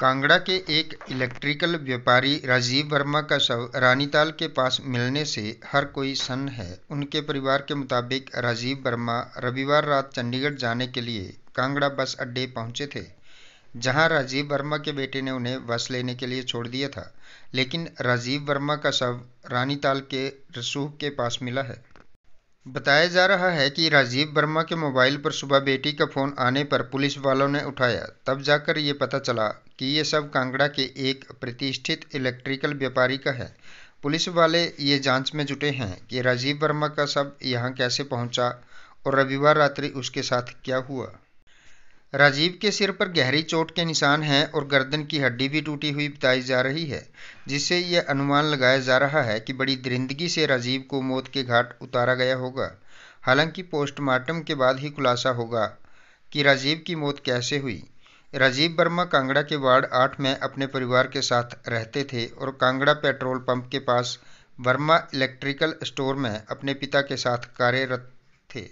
कांगड़ा के एक इलेक्ट्रिकल व्यापारी राजीव वर्मा का शव रानीताल के पास मिलने से हर कोई सन्न है उनके परिवार के मुताबिक राजीव वर्मा रविवार रात चंडीगढ़ जाने के लिए कांगड़ा बस अड्डे पहुंचे थे जहां राजीव वर्मा के बेटे ने उन्हें बस लेने के लिए छोड़ दिया था लेकिन राजीव वर्मा का शव रानीताल के रसूख के पास मिला है बताया जा रहा है कि राजीव वर्मा के मोबाइल पर सुबह बेटी का फोन आने पर पुलिस वालों ने उठाया तब जाकर ये पता चला कि ये सब कांगड़ा के एक प्रतिष्ठित इलेक्ट्रिकल व्यापारी का है पुलिस वाले ये जांच में जुटे हैं कि राजीव वर्मा का सब यहाँ कैसे पहुँचा और रविवार रात्रि उसके साथ क्या हुआ राजीव के सिर पर गहरी चोट के निशान हैं और गर्दन की हड्डी भी टूटी हुई बताई जा रही है जिससे यह अनुमान लगाया जा रहा है कि बड़ी दरिंदगी से राजीव को मौत के घाट उतारा गया होगा हालांकि पोस्टमार्टम के बाद ही खुलासा होगा कि राजीव की मौत कैसे हुई राजीव वर्मा कांगड़ा के वार्ड आठ में अपने परिवार के साथ रहते थे और कांगड़ा पेट्रोल पंप के पास वर्मा इलेक्ट्रिकल स्टोर में अपने पिता के साथ कार्यरत थे